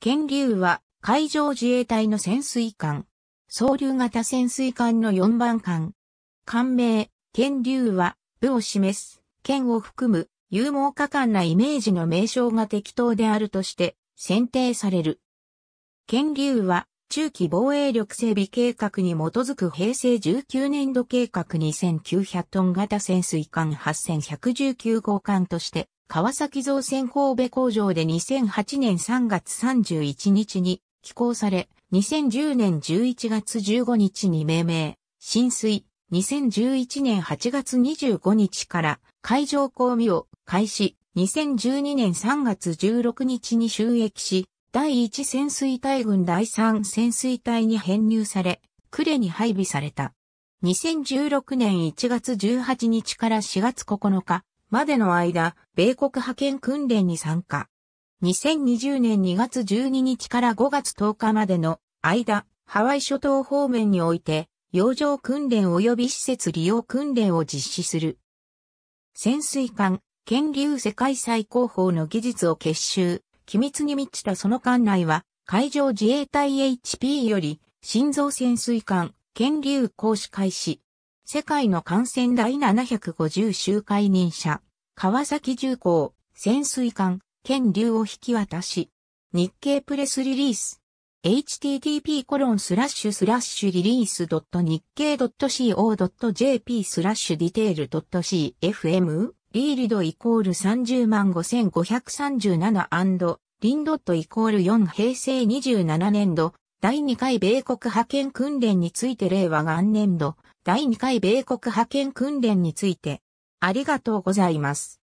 剣竜は海上自衛隊の潜水艦。総流型潜水艦の4番艦。艦名、剣竜は部を示す、剣を含む、勇猛果敢なイメージの名称が適当であるとして選定される。剣竜は中期防衛力整備計画に基づく平成19年度計画2900トン型潜水艦8119号艦として川崎造船神戸工場で2008年3月31日に寄港され、2010年11月15日に命名、浸水、2011年8月25日から海上公務を開始、2012年3月16日に収益し、第1潜水隊軍第3潜水隊に編入され、呉に配備された。2016年1月18日から4月9日、までの間、米国派遣訓練に参加。2020年2月12日から5月10日までの間、ハワイ諸島方面において、洋上訓練及び施設利用訓練を実施する。潜水艦、県流世界最高峰の技術を結集、機密に満ちたその艦内は、海上自衛隊 HP より、心臓潜水艦、県流行使開始、世界の感染第750周回任者、川崎重工、潜水艦、県流を引き渡し、日経プレスリリース、http コロンスラッシュスラッシュリリース日経 .co.jp スラッシュディテール .cfm リールドイコール30万5537リンドットイコール4平成27年度第2回米国派遣訓練について令和元年度、第2回米国派遣訓練について、ありがとうございます。